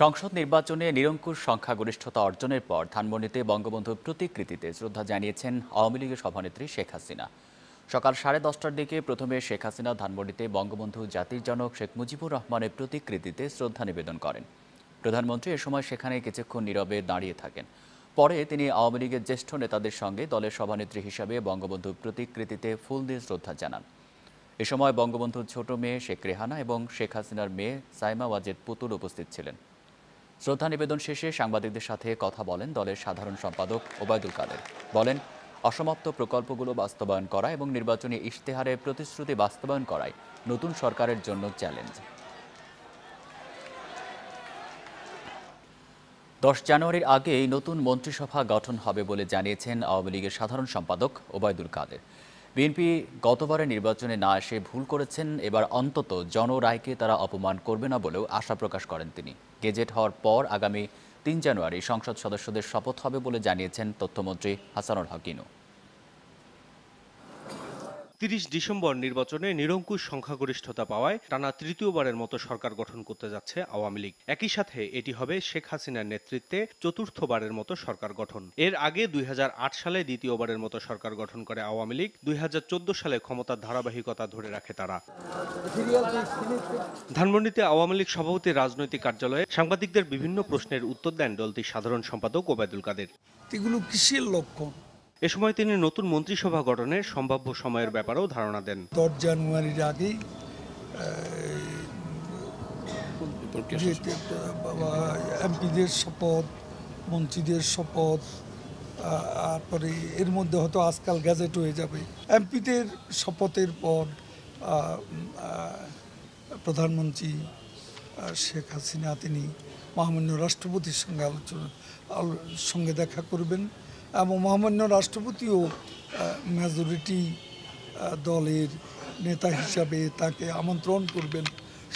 সংসদ নির্বাচনে নিরঙ্কুশ সংখ্যাগরিষ্ঠতা অর্জনের পর ধানমন্ডিতে বঙ্গবন্ধুর প্রতিকৃতিতে শ্রদ্ধা জানিয়েছেন আওয়ামী লীগের সভানেত্রী শেখ হাসিনা সকাল সাড়ে দশটার দিকে প্রথমে শেখ হাসিনা ধানমন্ডিতে বঙ্গবন্ধু জাতির জনক শেখ মুজিবুর রহমানের প্রতিকৃতিতে শ্রদ্ধা নিবেদন করেন প্রধানমন্ত্রী এ সময় সেখানে কিছুক্ষণ নীরবে দাঁড়িয়ে থাকেন পরে তিনি আওয়ামী লীগের জ্যেষ্ঠ নেতাদের সঙ্গে দলের সভানেত্রী হিসাবে বঙ্গবন্ধুর প্রতিকৃতিতে ফুল দিয়ে শ্রদ্ধা জানান এ সময় বঙ্গবন্ধুর ছোট মেয়ে শেখ রেহানা এবং শেখ হাসিনার মেয়ে সাইমা ওয়াজেদ পুতুল উপস্থিত ছিলেন শ্রদ্ধা নিবেদন শেষে সাংবাদিকদের সাথে কথা বলেন দলের সাধারণ সম্পাদক ওবায়দুল কাদের বলেন অসমাপ্ত প্রকল্পগুলো বাস্তবায়ন করা এবং নির্বাচনী ইশতেহারে প্রতিশ্রুতি বাস্তবায়ন করাই নতুন সরকারের জন্য চ্যালেঞ্জ দশ জানুয়ারির আগেই নতুন মন্ত্রিসভা গঠন হবে বলে জানিয়েছেন আওয়ামী লীগের সাধারণ সম্পাদক ওবায়দুল কাদের বিএনপি গতবারে নির্বাচনে না এসে ভুল করেছেন এবার অন্তত জনরায়কে তারা অপমান করবে না বলেও আশা প্রকাশ করেন তিনি গেজেট হওয়ার পর আগামী তিন জানুয়ারি সংসদ সদস্যদের শপথ হবে বলে জানিয়েছেন তথ্যমন্ত্রী হাসানুল হকিনু তিরিশ ডিসেম্বর নির্বাচনে নিরঙ্কুশ সংখ্যাগরিষ্ঠতা পাওয়ায় টানা তৃতীয়বারের মতো সরকার গঠন করতে যাচ্ছে আওয়ামী লীগ একই সাথে এটি হবে শেখ হাসিনার নেতৃত্বে চতুর্থবারের মতো সরকার গঠন এর আগে দুই সালে দ্বিতীয়বারের মতো সরকার গঠন করে আওয়ামী লীগ দুই সালে ক্ষমতার ধারাবাহিকতা ধরে রাখে তারা ধানমন্ডিতে আওয়ামী লীগ সভাপতির রাজনৈতিক কার্যালয়ে সাংবাদিকদের বিভিন্ন প্রশ্নের উত্তর দেন দলটির সাধারণ সম্পাদক ওবায়দুল কাদের এগুলো কিসের লক্ষণ এ সময় তিনি নতুন মন্ত্রিসভা গঠনের সম্ভাব্য সময়ের ব্যাপারেও ধারণা দেন দশ জানুয়ারির আগেই এমপিদের শপথ মন্ত্রীদের শপথ তারপরে এর মধ্যে হয়তো আজকাল গ্যাজেট হয়ে যাবে এমপিদের শপথের পর প্রধানমন্ত্রী শেখ হাসিনা তিনি মহামান্য রাষ্ট্রপতির সঙ্গে আলোচনা সঙ্গে দেখা করবেন এবং মহামান্য রাষ্ট্রপতিও মেজরিটি দলের নেতা হিসাবে তাকে আমন্ত্রণ করবেন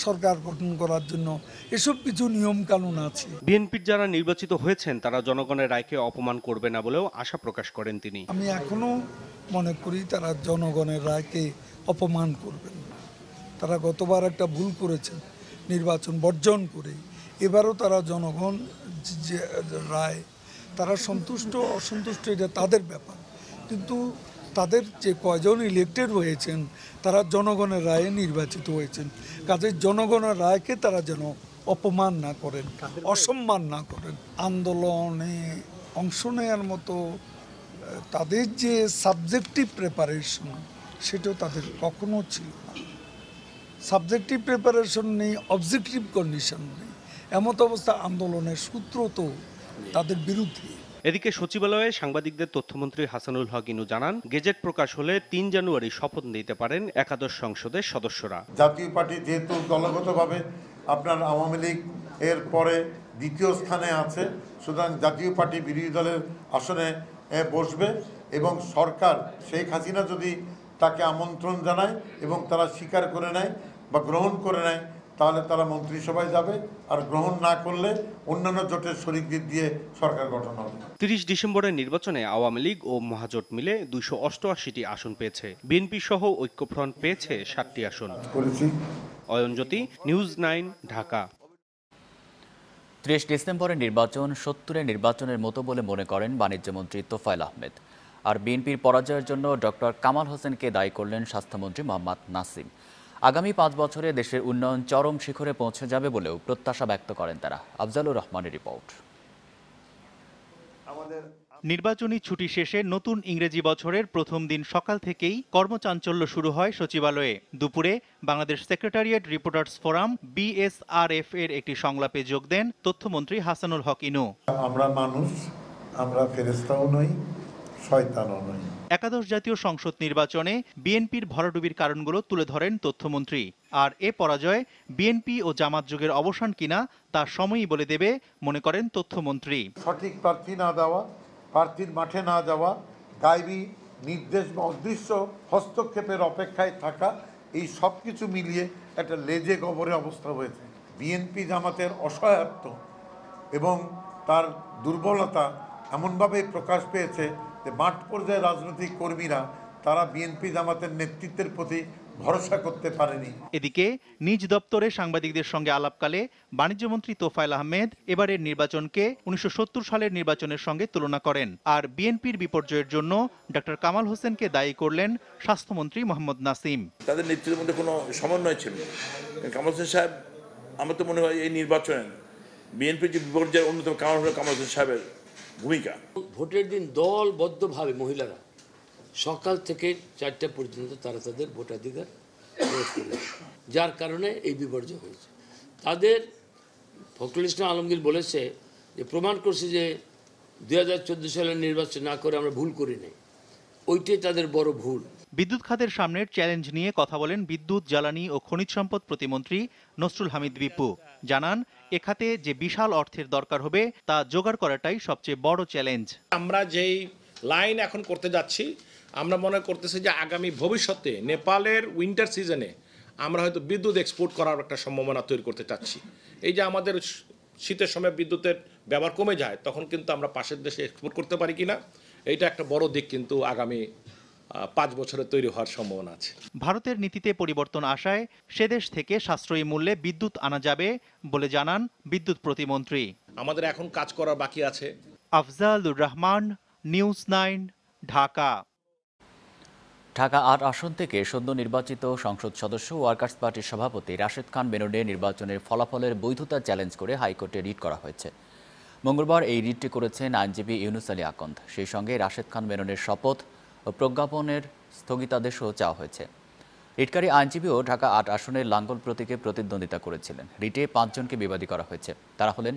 সরকার গঠন করার জন্য এসব কিছু নিয়ম কানুন আছে বিএনপির যারা নির্বাচিত হয়েছেন তারা জনগণের রায়কে অপমান করবে না বলেও আশা প্রকাশ করেন তিনি আমি এখনো মনে করি তারা জনগণের রায়কে অপমান করবেন তারা গতবার একটা ভুল করেছেন নির্বাচন বর্জন করে এবারও তারা জনগণ রায় তারা সন্তুষ্ট অসন্তুষ্ট এটা তাদের ব্যাপার কিন্তু তাদের যে কয়জন ইলেক্টেড হয়েছেন তারা জনগণের রায়ে নির্বাচিত হয়েছেন কাজে জনগণের রায়কে তারা যেন অপমান না করেন অসম্মান না করেন আন্দোলনে অংশ নেওয়ার মতো তাদের যে সাবজেক্টিভ প্রেপারেশন সেটাও তাদের কখনো ছিল না সাবজেক্টিভ প্রিপারেশন নেই অবজেক্টিভ কন্ডিশন নেই এমত অবস্থা আন্দোলনের সূত্র তো তাদের বিরুদ্ধে এদিকে সচিবালয়ে সাংবাদিকদের তথ্যমন্ত্রী হাসানুল হক ইনু জানান গেজেট প্রকাশ হলে তিন জানুয়ারি শপথ নিতে পারেন একাদশ সংসদের সদস্যরা জাতীয় পার্টি যেহেতু দলগতভাবে আপনার আওয়ামী লীগ এর পরে দ্বিতীয় স্থানে আছে সুতরাং জাতীয় পার্টি বিরোধী দলের আসনে বসবে এবং সরকার শেখ হাসিনা যদি তাকে আমন্ত্রণ জানায় এবং তারা স্বীকার করে নেয় বা গ্রহণ করে নেয় তাহলে তারা মন্ত্রিসভায় যাবে আর গ্রহণ না করলে অন্যান্য জোটের শরিকদের দিয়ে সরকার গঠন হবে তিরিশ ডিসেম্বরের নির্বাচনে আওয়ামী লীগ ও মহাজোট মিলে দুইশো অষ্টআশিটি আসন পেয়েছে বিএনপি সহ ঐক্যফ্রন্ট পেয়েছে সাতটি আসন করেছি অয়নজ্যোতি নিউজ নাইন ঢাকা ত্রিশ ডিসেম্বরের নির্বাচন সত্তরের নির্বাচনের মতো বলে মনে করেন বাণিজ্যমন্ত্রী তোফাইল আহমেদ আর বিএনপির পরাজয়ের জন্য ডক্টর কামাল হোসেনকে দায়ী করলেন স্বাস্থ্যমন্ত্রী মোহাম্মদ নাসিম আগামী পাঁচ বছরে দেশের উন্নয়ন চরম শিখরে পৌঁছে যাবে বলেও প্রত্যাশা ব্যক্ত করেন তারা আফজালুর রহমানের রিপোর্ট নির্বাচনী ছুটি শেষে নতুন ইংরেজি বছরের প্রথম দিন সকাল থেকেই কর্মচাঞ্চল্য শুরু হয় সচিবালয়ে দুপুরে Bangladesh secretariat reporters forum BSRF এর একটি সংলাপে যোগ দেন তথ্যমন্ত্রী হাসানুল হক ইনু আমরা মানুষ আমরা ফেরেস্তাও নই শয়তানও নই একাদশ জাতীয় সংসদ নির্বাচনে বিএনপির ভরাডুবির কারণগুলো তুলে ধরেন তথ্যমন্ত্রী আর এ পরাজয় বিএনপি ও জামাত যুগের অবসান কিনা তা সময়ই বলে দেবে মনে করেন তথ্যমন্ত্রী সঠিক প্রার্থী না দেওয়া প্রার্থীর মাঠে না যাওয়া গাইবী নির্দেশ বা অদৃশ্য হস্তক্ষেপের অপেক্ষায় থাকা এই সব কিছু মিলিয়ে একটা লেজে গবরে অবস্থা হয়েছে বিএনপি জামাতের অসহায়ত্ব এবং তার দুর্বলতা এমনভাবে প্রকাশ পেয়েছে যে মাঠ পর্যায়ে রাজনৈতিক কর্মীরা তারা বিএনপি জামাতের নেতৃত্বের প্রতি ভরসা করতে পারেনি এদিকে নিজ দপ্তরে সাংবাদিকদের সঙ্গে আলাপকালে বাণিজ্যমন্ত্রী তোফায়েল আহমেদ এবারের নির্বাচনকে উনিশশো সালের নির্বাচনের সঙ্গে তুলনা করেন আর বিএনপির বিপর্যয়ের জন্য ডক্টর কামাল হোসেনকে দায়ী করলেন স্বাস্থ্যমন্ত্রী মোহাম্মদ নাসিম তাদের নেতৃত্বের মধ্যে কোনো সমন্বয় ছিল কামাল হোসেন সাহেব আমার তো মনে হয় এই নির্বাচনে বিএনপির যে বিপর্যয়ের অন্যতম কারণ হলো কামাল হোসেন সাহেবের ভূমিকা ভোটের দিন দলবদ্ধভাবে মহিলারা সকাল থেকে চারটা পর্যন্ত তারা তাদের ভোটাধিকার যার কারণে এই বিপর্যয় হয়েছে তাদের ফখরুল ইসলাম আলমগীর বলেছে যে প্রমাণ করছে যে দুই সালের নির্বাচন না করে আমরা ভুল করি নাই ওইটাই তাদের বড় ভুল বিদ্যুৎ খাতের সামনের চ্যালেঞ্জ নিয়ে কথা বলেন বিদ্যুৎ জ্বালানি ও খনিজ সম্পদ প্রতিমন্ত্রী নসরুল হামিদ বিপু জানান এখাতে যে বিশাল অর্থের দরকার হবে তা জোগাড় করাটাই সবচেয়ে বড় চ্যালেঞ্জ আমরা যেই লাইন এখন করতে যাচ্ছি আমরা মনে করতেছি যে আগামী ভবিষ্যতে নেপালের উইন্টার সিজনে আমরা হয়তো বিদ্যুৎ এক্সপোর্ট করার একটা সম্ভাবনা তৈরি করতে চাচ্ছি এই যে আমাদের শীতের সময় বিদ্যুতের ব্যবহার কমে যায় তখন কিন্তু আমরা পাশের দেশে এক্সপোর্ট করতে পারি কিনা এটা একটা বড় দিক কিন্তু আগামী পাঁচ বছরে তৈরি হওয়ার সম্ভাবনা আছে ভারতের নীতিতে পরিবর্তন আসায় সেদেশ থেকে সাশ্রয়ী মূল্যে বিদ্যুৎ আনা যাবে বলে জানান বিদ্যুৎ প্রতিমন্ত্রী আমাদের এখন কাজ করার বাকি আছে আফজালুর রহমান নিউজ নাইন ঢাকা ঢাকা আট আসন থেকে সদ্য নির্বাচিত সংসদ সদস্য ওয়ার্কার্স পার্টির সভাপতি রাশেদ খান মেননের নির্বাচনের ফলাফলের বৈধতা চ্যালেঞ্জ করে হাইকোর্টে রিট করা হয়েছে মঙ্গলবার এই রিটটি করেছেন আইনজীবী ইউনুস আলী আকন্দ সেই সঙ্গে রাশেদ খান মেননের শপথ ও প্রজ্ঞাপনের স্থগিতাদেশও চাওয়া হয়েছে রিটকারী আইনজীবীও ঢাকা আট আসনের লাঙ্গল প্রতীকে প্রতিদ্বন্দ্বিতা করেছিলেন রিটে পাঁচজনকে বিবাদী করা হয়েছে তারা হলেন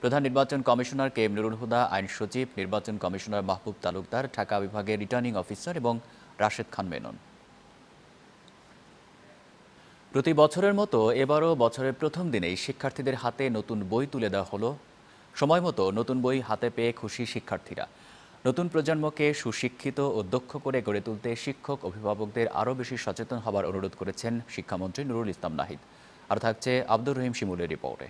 প্রধান নির্বাচন commissioner K M Nurul Huda আইন সচিব নির্বাচন কমিশনার মাহবুব তালুকদার ঢাকা বিভাগের রিটার্নিং অফিসার এবং রাশেদ খান মেনন প্রতি বছরের মতো এবারও বছরের প্রথম দিনেই শিক্ষার্থীদের হাতে নতুন বই তুলে দেওয়া হলো সময় মতো নতুন বই হাতে পেয়ে খুশি শিক্ষার্থীরা নতুন প্রজন্মকে সুশিক্ষিত ও দক্ষ করে গড়ে তুলতে শিক্ষক অভিভাবকদের আরও বেশি সচেতন হবার অনুরোধ করেছেন শিক্ষামন্ত্রী নুরুল ইসলাম নাহিদ আর থাকছে আব্দুর রহিম শিমুলের রিপোর্টে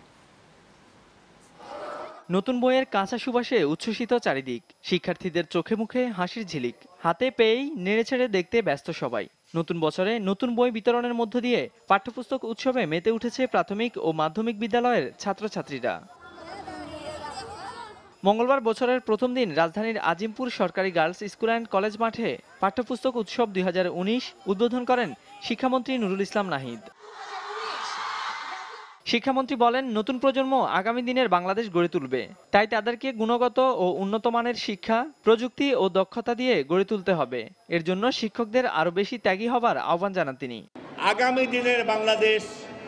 নতুন বইয়ের কাঁচা সুবাসে উচ্ছ্বসিত চারিদিক শিক্ষার্থীদের চোখে মুখে হাসির ঝিলিক হাতে পেয়েই নেড়েচেড়ে দেখতে ব্যস্ত সবাই নতুন বছরে নতুন বই বিতরণের মধ্য দিয়ে পাঠ্যপুস্তক উৎসবে মেতে উঠেছে প্রাথমিক ও মাধ্যমিক বিদ্যালয়ের ছাত্রছাত্রীরা মঙ্গলবার বছরের প্রথম দিন রাজধানীর আজিমপুর সরকারি গার্লস স্কুল অ্যান্ড কলেজ মাঠে পাঠ্যপুস্তক উৎসব দুই উদ্বোধন করেন শিক্ষামন্ত্রী নুরুল ইসলাম নাহিদ শিক্ষামন্ত্রী বলেন নতুন প্রজন্ম আগামী দিনের বাংলাদেশ গড়ে তুলবে তাই তাদেরকে গুণগত ও উন্নত মানের শিক্ষা প্রযুক্তি ও দক্ষতা দিয়ে গড়ে তুলতে হবে এর জন্য শিক্ষকদের আরো বেশি ত্যাগী হবার আহ্বান জানান তিনি আগামী দিনের বাংলাদেশ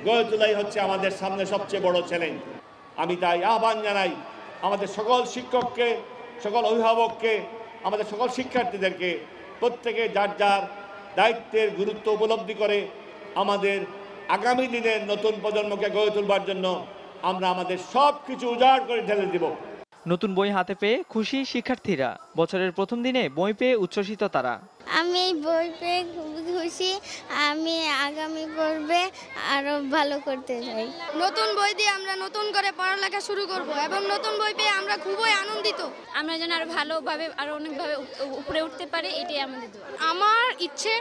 গড়ে তোলাই হচ্ছে আমাদের সামনে সবচেয়ে বড় চ্যালেঞ্জ আমি তাই আহ্বান জানাই আমাদের সকল শিক্ষককে সকল অভিভাবককে আমাদের সকল শিক্ষার্থীদেরকে প্রত্যেকে যার যার দায়িত্বের গুরুত্ব উপলব্ধি করে আমাদের আগামী দিনের নতুন প্রজন্মকে গড়ে তুলবার জন্য আমরা আমাদের সব কিছু উজাড় করে ঢেলে দিব নতুন বই হাতে পেয়ে খুশি শিক্ষার্থীরা বছরের প্রথম দিনে বই পেয়ে উচ্ছ্বসিত তারা আমি এই বই পেয়ে খুব খুশি আমি আগামী পর্বে আরও ভালো করতে চাই নতুন বই দিয়ে আমরা নতুন করে পড়ালেখা শুরু করব এবং নতুন বই পেয়ে আমরা খুবই আনন্দিত আমরা যেন আরো ভালোভাবে আরো অনেকভাবে উপরে উঠতে পারে এটাই আমাদের আমার ইচ্ছে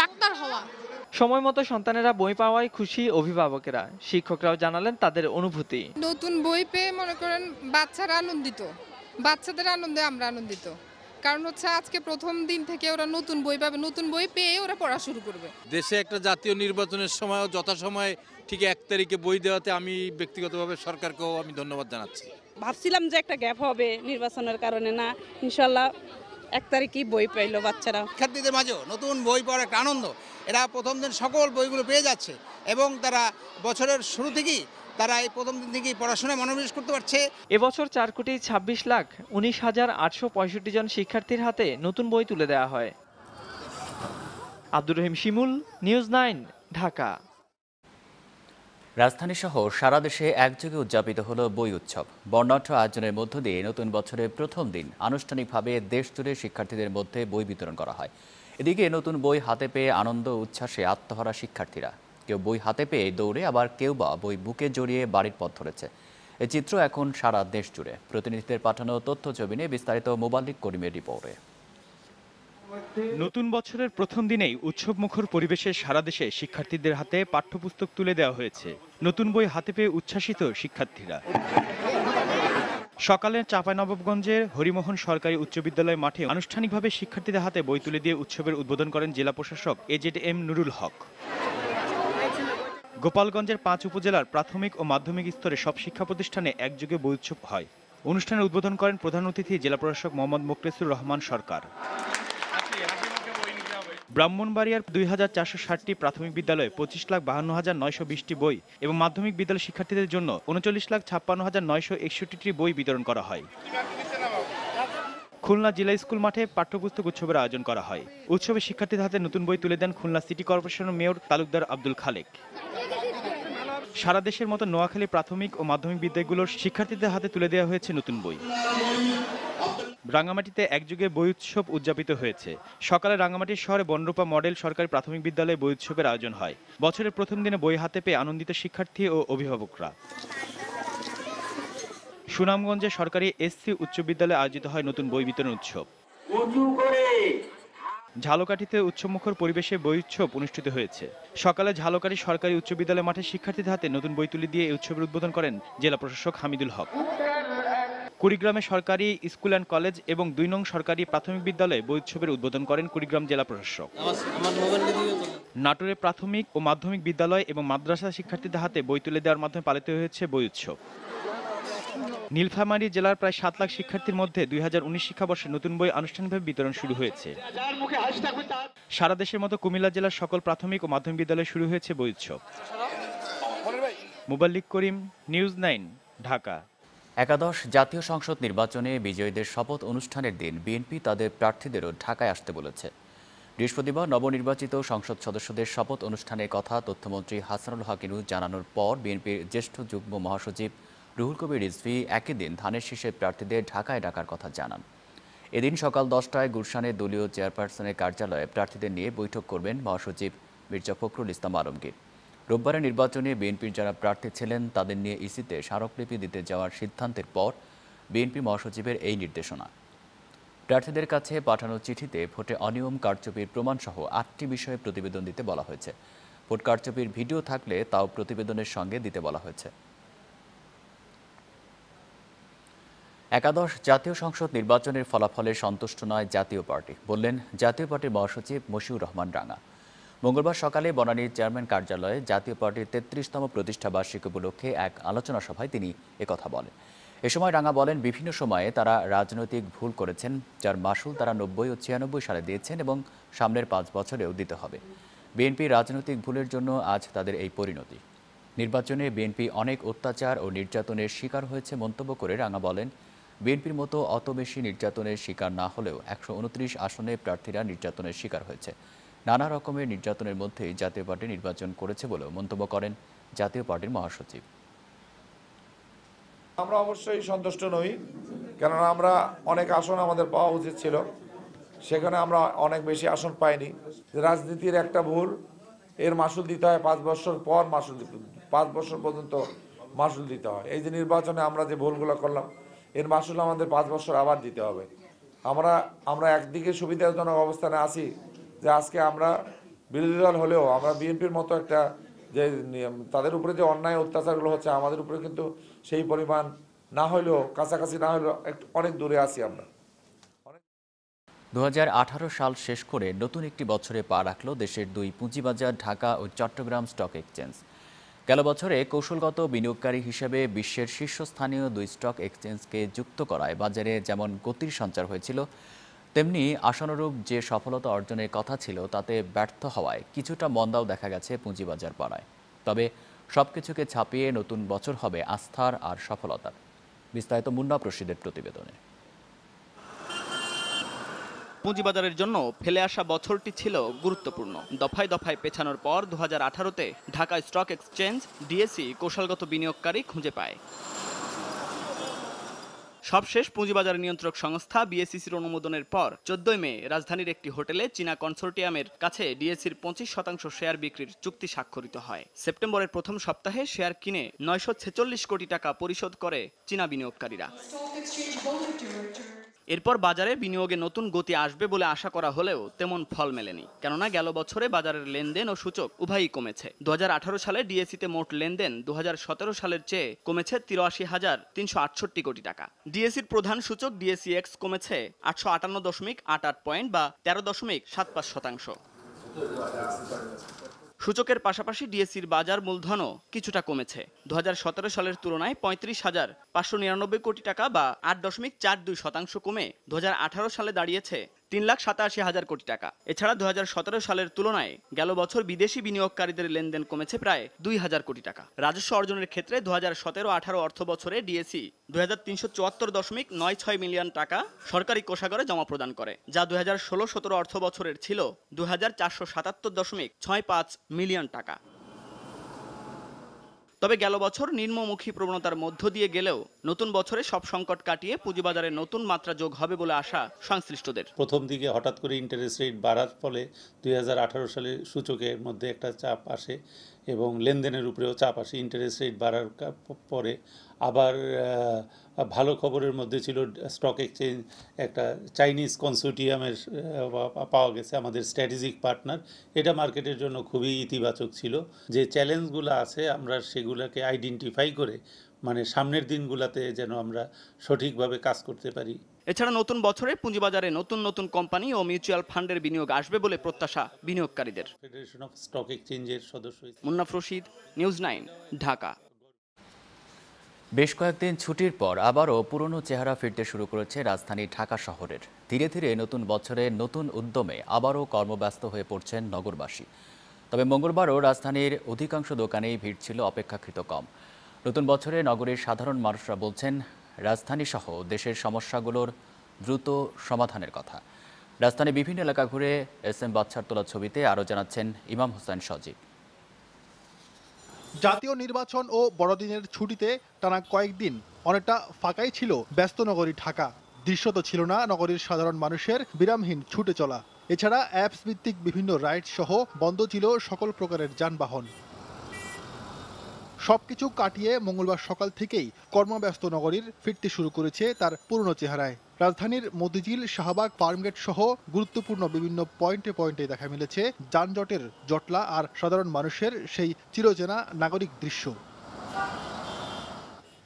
ডাক্তার হওয়া সময় মতো সন্তানেরা বই পাওয়ায় খুশি অভিভাবকেরা শিক্ষকরাও জানালেন তাদের অনুভূতি নতুন বই পেয়ে মনে করেন বাচ্চারা আনন্দিত বাচ্চাদের আনন্দে আমরা আনন্দিত কারণ হচ্ছে আজকে প্রথম দিন থেকে ওরা নতুন বই পাবে নতুন বই পেয়ে ওরা পড়া শুরু করবে দেশে একটা জাতীয় নির্বাচনের সময় যথাসময়ে ঠিক এক তারিখে বই দেওয়াতে আমি ব্যক্তিগতভাবে সরকারকেও আমি ধন্যবাদ জানাচ্ছি ভাবছিলাম যে একটা গ্যাপ হবে নির্বাচনের কারণে না ইনশাল্লাহ এক তারিখেই বই পাইলো বাচ্চারা শিক্ষার্থীদের মাঝেও নতুন বই পড়ার একটা আনন্দ এরা প্রথম দিন সকল বইগুলো পেয়ে যাচ্ছে এবং তারা বছরের শুরু থেকেই তারা এই প্রথম দিন থেকেই পড়াশোনায় মনোনিবেশ করতে পারছে এবছর চার কোটি ছাব্বিশ লাখ উনিশ হাজার আটশো পঁয়ষট্টি জন শিক্ষার্থীর হাতে নতুন বই তুলে দেওয়া হয় আব্দুর রহিম শিমুল নিউজ নাইন ঢাকা রাজধানী সহ সারা দেশে একযোগে উদযাপিত হলো বই উৎসব বর্ণাঢ্য আয়োজনের মধ্য দিয়ে নতুন বছরের প্রথম দিন আনুষ্ঠানিকভাবে দেশজুড়ে শিক্ষার্থীদের মধ্যে বই বিতরণ করা হয় এদিকে নতুন বই হাতে পেয়ে আনন্দ উচ্ছ্বাসে আত্মহারা শিক্ষার্থীরা কেউ বই হাতে পেয়ে দৌড়ে আবার কেউ বা বই বুকে জড়িয়ে বাড়ির পথ ধরেছে এ চিত্র এখন সারা দেশ জুড়ে প্রতিনিধিদের পাঠানো তথ্য ছবি নিয়ে বিস্তারিত মোবাল্লিক করিমের রিপোর্টে নতুন বছরের প্রথম দিনেই উৎসব মুখর পরিবেশে সারা দেশে শিক্ষার্থীদের হাতে পাঠ্যপুস্তক তুলে দেওয়া হয়েছে নতুন বই হাতে পেয়ে উচ্ছ্বাসিত শিক্ষার্থীরা সকালে চাঁপাইনবাবগঞ্জের হরিমোহন সরকারি উচ্চ বিদ্যালয় মাঠে আনুষ্ঠানিকভাবে শিক্ষার্থীদের হাতে বই তুলে দিয়ে উৎসবের উদ্বোধন করেন জেলা প্রশাসক এজেড এম নুরুল হক গোপালগঞ্জের পাঁচ উপজেলার প্রাথমিক ও মাধ্যমিক স্তরে সব শিক্ষা প্রতিষ্ঠানে একযোগে বই উৎসব হয় অনুষ্ঠানে উদ্বোধন করেন প্রধান অতিথি জেলা প্রশাসক মোহাম্মদ মোকলেসুর রহমান সরকার ব্রাহ্মণবাড়িয়ার দুই হাজার চারশো ষাটটি প্রাথমিক বিদ্যালয়ে পঁচিশ লাখ বাহান্ন হাজার নয়শো বিশটি বই এবং মাধ্যমিক বিদ্যালয় শিক্ষার্থীদের জন্য উনচল্লিশ লাখ ছাপ্পান্ন হাজার নয়শো একষট্টিটি বই বিতরণ করা হয় খুলনা জেলা স্কুল মাঠে পাঠ্যপুস্তক উৎসবের আয়োজন করা হয় উৎসবে শিক্ষার্থীদের হাতে নতুন বই তুলে দেন খুলনা সিটি কর্পোরেশনের মেয়র তালুকদার আব্দুল খালেক সারা দেশের মতো নোয়াখালী প্রাথমিক ও মাধ্যমিক বিদ্যালয়গুলোর শিক্ষার্থীদের হাতে তুলে দেওয়া হয়েছে নতুন বই রাঙামাটিতে একযুগে বই উৎসব উদযাপিত হয়েছে সকালে রাঙামাটির শহরে বনরূপা মডেল সরকারি প্রাথমিক বিদ্যালয়ে বই উৎসবের আয়োজন হয় বছরের প্রথম দিনে বই হাতে পেয়ে আনন্দিত শিক্ষার্থী ও অভিভাবকরা সুনামগঞ্জে সরকারি এসসি উচ্চ বিদ্যালয়ে আয়োজিত হয় নতুন বই বিতরণ উৎসব ঝালকাঠিতে উচ্চমুখর পরিবেশে বই উৎসব অনুষ্ঠিত হয়েছে সকালে ঝালকাঠি সরকারি উচ্চ বিদ্যালয় মাঠে শিক্ষার্থীদের হাতে নতুন বই তুলে দিয়ে এই উৎসবের উদ্বোধন করেন জেলা প্রশাসক হামিদুল হক কুড়িগ্রামে সরকারি স্কুল অ্যান্ড কলেজ এবং দুই নং সরকারি প্রাথমিক বিদ্যালয়ে বই উৎসবের উদ্বোধন করেন কুড়িগ্রাম জেলা প্রশাসক নাটোরে প্রাথমিক ও মাধ্যমিক বিদ্যালয় এবং মাদ্রাসা শিক্ষার্থীদের হাতে বই তুলে দেওয়ার মাধ্যমে পালিত হয়েছে বই উৎসব নীলফামারী জেলার প্রায় সাত লাখ শিক্ষার্থীর মধ্যে দুই হাজার উনিশ শিক্ষাবর্ষে নতুন বই আনুষ্ঠানিকভাবে বিতরণ শুরু হয়েছে সারা দেশের মতো কুমিল্লা জেলার সকল প্রাথমিক ও মাধ্যমিক বিদ্যালয়ে শুরু হয়েছে বই উৎসব mobile Karim news nine Dhaka একাদশ জাতীয় সংসদ নির্বাচনে বিজয়ীদের শপথ অনুষ্ঠানের দিন বিএনপি তাদের প্রার্থীদেরও ঢাকায় আসতে বলেছে বৃহস্পতিবার নবনির্বাচিত সংসদ সদস্যদের শপথ অনুষ্ঠানের কথা তথ্যমন্ত্রী হাসানুল হাকিনু জানানোর পর বিএনপির জ্যেষ্ঠ যুগ্ম মহাসচিব রুহুল কবির রিজভি একই দিন ধানের শীষের প্রার্থীদের ঢাকায় ডাকার কথা জানান এদিন সকাল দশটায় গুলশানে দলীয় চেয়ারপারসনের কার্যালয়ে প্রার্থীদের নিয়ে বৈঠক করবেন মহাসচিব মির্জা ফখরুল ইসলাম আলমগীর রোববারের নির্বাচনে বিএনপির যারা প্রার্থী ছিলেন তাদের নিয়ে ইসিতে স্মারকলিপি দিতে যাওয়ার সিদ্ধান্তের পর বিএনপি মহাসচিবের এই নির্দেশনা প্রার্থীদের কাছে পাঠানো চিঠিতে ভোটে অনিয়ম কারচুপির প্রমাণসহ আটটি বিষয়ে প্রতিবেদন দিতে বলা হয়েছে ভোট কারচুপির ভিডিও থাকলে তাও প্রতিবেদনের সঙ্গে দিতে বলা হয়েছে একাদশ জাতীয় সংসদ নির্বাচনের ফলাফলে সন্তুষ্ট নয় জাতীয় পার্টি বললেন জাতীয় পার্টির মহাসচিব মশিউর রহমান রাঙা মঙ্গলবার সকালে বনানীর চেয়ারম্যান কার্যালয়ে জাতীয় পার্টির তেত্রিশতম প্রতিষ্ঠা উপলক্ষে এক আলোচনা সভায় তিনি একথা বলেন এ সময় রাঙা বলেন বিভিন্ন সময়ে তারা রাজনৈতিক ভুল করেছেন যার মাসুল তারা নব্বই ও ছিয়ানব্বই সালে দিয়েছেন এবং সামনের পাঁচ বছরেও দিতে হবে বিএনপি রাজনৈতিক ভুলের জন্য আজ তাদের এই পরিণতি নির্বাচনে বিএনপি অনেক অত্যাচার ও নির্যাতনের শিকার হয়েছে মন্তব্য করে রাঙা বলেন বিএনপির মতো অত বেশি নির্যাতনের শিকার না হলেও একশো উনত্রিশ আসনে প্রার্থীরা নির্যাতনের শিকার হয়েছে নানা রকমের নির্যাতনের মধ্যে জাতীয় পার্টি নির্বাচন করেছে বলেও মন্তব্য করেন জাতীয় পার্টির মহাসচিব আমরা অবশ্যই সন্তুষ্ট নই কেননা আমরা অনেক আসন আমাদের পাওয়া উচিত ছিল সেখানে আমরা অনেক বেশি আসন পাইনি রাজনীতির একটা ভুল এর মাসুল দিতে হয় পাঁচ বছর পর মাসুল পাঁচ বছর পর্যন্ত মাসুল দিতে হয় এই যে নির্বাচনে আমরা যে ভুলগুলো করলাম এর মাসুল আমাদের পাঁচ বছর আবার দিতে হবে আমরা আমরা একদিকে সুবিধাজনক অবস্থানে আছি যে আজকে আমরা বিরোধী দল হলেও আমরা বিএনপির মতো একটা যে তাদের উপরে যে অন্যায় অত্যাচারগুলো হচ্ছে আমাদের উপরে কিন্তু সেই পরিমাণ না হলেও কাছাকাছি না হলেও একটু অনেক দূরে আছি আমরা দু সাল শেষ করে নতুন একটি বছরে পা রাখল দেশের দুই পুঁজিবাজার ঢাকা ও চট্টগ্রাম স্টক এক্সচেঞ্জ গেল বছরে কৌশলগত বিনিয়োগকারী হিসেবে বিশ্বের শীর্ষস্থানীয় দুই স্টক এক্সচেঞ্জকে যুক্ত করায় বাজারে যেমন গতির সঞ্চার হয়েছিল তেমনি আশানুরূপ যে সফলতা অর্জনের কথা ছিল তাতে ব্যর্থ হওয়ায় কিছুটা মন্দাও দেখা গেছে পুঁজিবাজার পাড়ায় তবে সব কিছুকে ছাপিয়ে নতুন বছর হবে আস্থার আর সফলতার বিস্তারিত মুন্না প্রসিদের প্রতিবেদনে পুঁজিবাজারের জন্য ফেলে আসা বছরটি ছিল গুরুত্বপূর্ণ দফায় দফায় পেছানোর পর দু হাজার আঠারোতে ঢাকা স্টক এক্সচেঞ্জ ডিএসি কৌশলগত বিনিয়োগকারী খুঁজে পায় সবশেষ পুঁজিবাজার নিয়ন্ত্রক সংস্থা বিএসিসির অনুমোদনের পর চোদ্দই মে রাজধানীর একটি হোটেলে চীনা কনসোর্টিয়ামের কাছে ডিএসির পঁচিশ শতাংশ শেয়ার বিক্রির চুক্তি স্বাক্ষরিত হয় সেপ্টেম্বরের প্রথম সপ্তাহে শেয়ার কিনে নয়শো ছেচল্লিশ কোটি টাকা পরিশোধ করে চীনা বিনিয়োগকারীরা এরপর বাজারে বিনিয়োগে নতুন গতি আসবে বলে আশা করা হলেও তেমন ফল মেলেনি কেননা গেল বছরে বাজারের লেনদেন ও সূচক উভয়ই কমেছে দু সালে ডিএসিতে মোট লেনদেন দু সালের চেয়ে কমেছে তিরাশি হাজার তিনশো আটষট্টি কোটি টাকা ডিএসির প্রধান সূচক ডিএসি এক্স কমেছে আটশো আটান্ন দশমিক আট আট পয়েন্ট বা তেরো দশমিক সাত পাঁচ শতাংশ সূচকের পাশাপাশি ডিএসসির বাজার মূলধনও কিছুটা কমেছে দু সালের তুলনায় পঁয়ত্রিশ হাজার পাঁচশো নিরানব্বই কোটি টাকা বা আট দশমিক চার দুই শতাংশ কমে দু সালে দাঁড়িয়েছে তিন লাখ সাতাশি হাজার কোটি টাকা এছাড়া দু সালের তুলনায় গেল বছর বিদেশি বিনিয়োগকারীদের লেনদেন কমেছে প্রায় দুই হাজার কোটি টাকা রাজস্ব অর্জনের ক্ষেত্রে দু হাজার সতেরো আঠারো অর্থ বছরে ডিএসি দুই হাজার তিনশো চুয়াত্তর দশমিক নয় ছয় মিলিয়ন টাকা সরকারি কোষাগারে জমা প্রদান করে যা দুই হাজার ষোলো সতেরো অর্থ বছরের ছিল দু হাজার চারশো সাতাত্তর দশমিক ছয় পাঁচ মিলিয়ন টাকা তবে গেল বছর নিম্নমুখী প্রবণতার মধ্য দিয়ে গেলেও নতুন বছরে সব সংকট কাটিয়ে পুঁজিবাজারে নতুন মাত্রা যোগ হবে বলে আশা সংশ্লিষ্টদের প্রথম দিকে হঠাৎ করে ইন্টারেস্ট রেট বাড়ার ফলে দুই সালে সূচকের মধ্যে একটা চাপ আসে এবং লেনদেনের উপরেও চাপ আসে ইন্টারেস্ট রেট বাড়ার পরে আবার ভালো খবরের মধ্যে ছিল স্টক এক্সচেঞ্জ একটা চাইনিজ কনসোর্টিয়ামের পাওয়া গেছে আমাদের স্ট্র্যাটেজিক পার্টনার এটা মার্কেটের জন্য খুবই ইতিবাচক ছিল যে চ্যালেঞ্জগুলো আছে আমরা সেগুলোকে আইডেন্টিফাই করে মানে সামনের দিনগুলোতে যেন আমরা সঠিকভাবে কাজ করতে পারি এছাড়া নতুন বছরে পুঁজিবাজারে নতুন নতুন কোম্পানি ও মিউচুয়াল ফান্ডের বিনিয়োগ আসবে বলে প্রত্যাশা বিনিয়োগকারীদের ফেডারেশন অফ স্টক সদস্য নিউজ নাইন ঢাকা বেশ কয়েকদিন ছুটির পর আবারও পুরনো চেহারা ফিরতে শুরু করেছে রাজধানী ঢাকা শহরের ধীরে ধীরে নতুন বছরে নতুন উদ্যমে আবারও কর্মব্যস্ত হয়ে পড়ছেন নগরবাসী তবে মঙ্গলবারও রাজধানীর অধিকাংশ দোকানেই ভিড় ছিল অপেক্ষাকৃত কম নতুন বছরে নগরের সাধারণ মানুষরা বলছেন রাজধানীসহ দেশের সমস্যাগুলোর দ্রুত সমাধানের কথা রাজধানীর বিভিন্ন এলাকা ঘুরে এস এম বাচ্চার তোলা ছবিতে আরও জানাচ্ছেন ইমাম হোসেন সজীব জাতীয় নির্বাচন ও বড়দিনের ছুটিতে টানা কয়েকদিন অনেকটা ফাঁকাই ছিল ব্যস্ত নগরী ঢাকা দৃশ্য তো ছিল না নগরীর সাধারণ মানুষের বিরামহীন ছুটে চলা এছাড়া অ্যাপস ভিত্তিক বিভিন্ন রাইড সহ বন্ধ ছিল সকল প্রকারের যানবাহন সবকিছু কাটিয়ে মঙ্গলবার সকাল থেকেই কর্মব্যস্ত নগরীর ফিরতে শুরু করেছে তার পুরনো চেহারায় রাজধানীর মতিঝিল শাহবাগ ফার্মগেট সহ গুরুত্বপূর্ণ বিভিন্ন পয়েন্টে পয়েন্টে দেখা মিলেছে যানজটের জটলা আর সাধারণ মানুষের সেই চিরচেনা নাগরিক দৃশ্য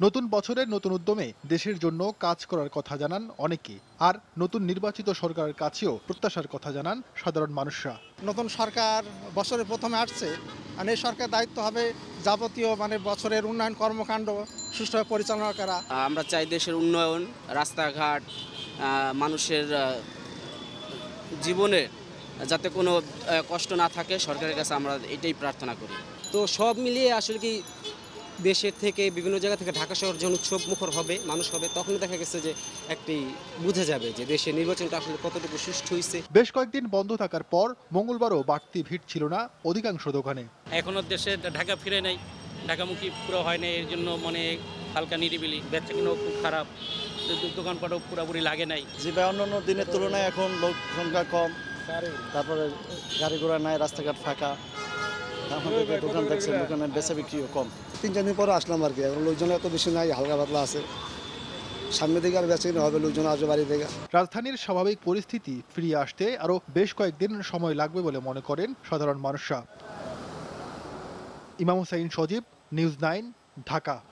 নতুন বছরের নতুন উদ্যমে দেশের জন্য কাজ করার কথা জানান অনেকে আর নতুন নির্বাচিত সরকারের কাছেও প্রত্যাশার কথা জানান সাধারণ মানুষরা নতুন সরকার বছরের প্রথমে আসছে আর এই সরকার দায়িত্ব হবে যাবতীয় মানে বছরের উন্নয়ন কর্মকাণ্ড সুষ্ঠুভাবে পরিচালনা করা আমরা চাই দেশের উন্নয়ন রাস্তাঘাট মানুষের জীবনে যাতে কোনো কষ্ট না থাকে সরকারের কাছে আমরা এটাই প্রার্থনা করি তো সব মিলিয়ে আসলে কি দেশের থেকে বিভিন্ন জায়গা থেকে ঢাকা শহর যখন উৎসব মুখর হবে মানুষ হবে তখন দেখা গেছে যে একটি বোঝা যাবে যে দেশে নির্বাচনটা আসলে কতটুকু সুষ্ঠু হয়েছে বেশ কয়েকদিন বন্ধ থাকার পর মঙ্গলবারও বাড়তি ভিড় ছিল না অধিকাংশ দোকানে এখনো দেশে ঢাকা ফিরে নাই ঢাকামুখী পুরো হয় না এর জন্য মানে হালকা নিরিবিলি বেচা কিনাও খুব খারাপ দোকানপাটও পুরাপুরি লাগে নাই যে অন্যান্য দিনের তুলনায় এখন লোক সংখ্যা কম তারপরে গাড়ি ঘোড়া নাই রাস্তাঘাট ফাঁকা দোকান দেখছেন দোকানে বেচা বিক্রিও কম তিন চার দিন পরে আসলাম আর কি এখন লোকজন এত বেশি নাই হালকা পাতলা আছে সামনে থেকে আর বেঁচে হবে লোকজন আসবে বাড়ি থেকে রাজধানীর স্বাভাবিক পরিস্থিতি ফিরিয়ে আসতে আরও বেশ কয়েকদিন সময় লাগবে বলে মনে করেন সাধারণ মানুষরা ইমাম হুসাইন সজীব নিউজ নাইন ঢাকা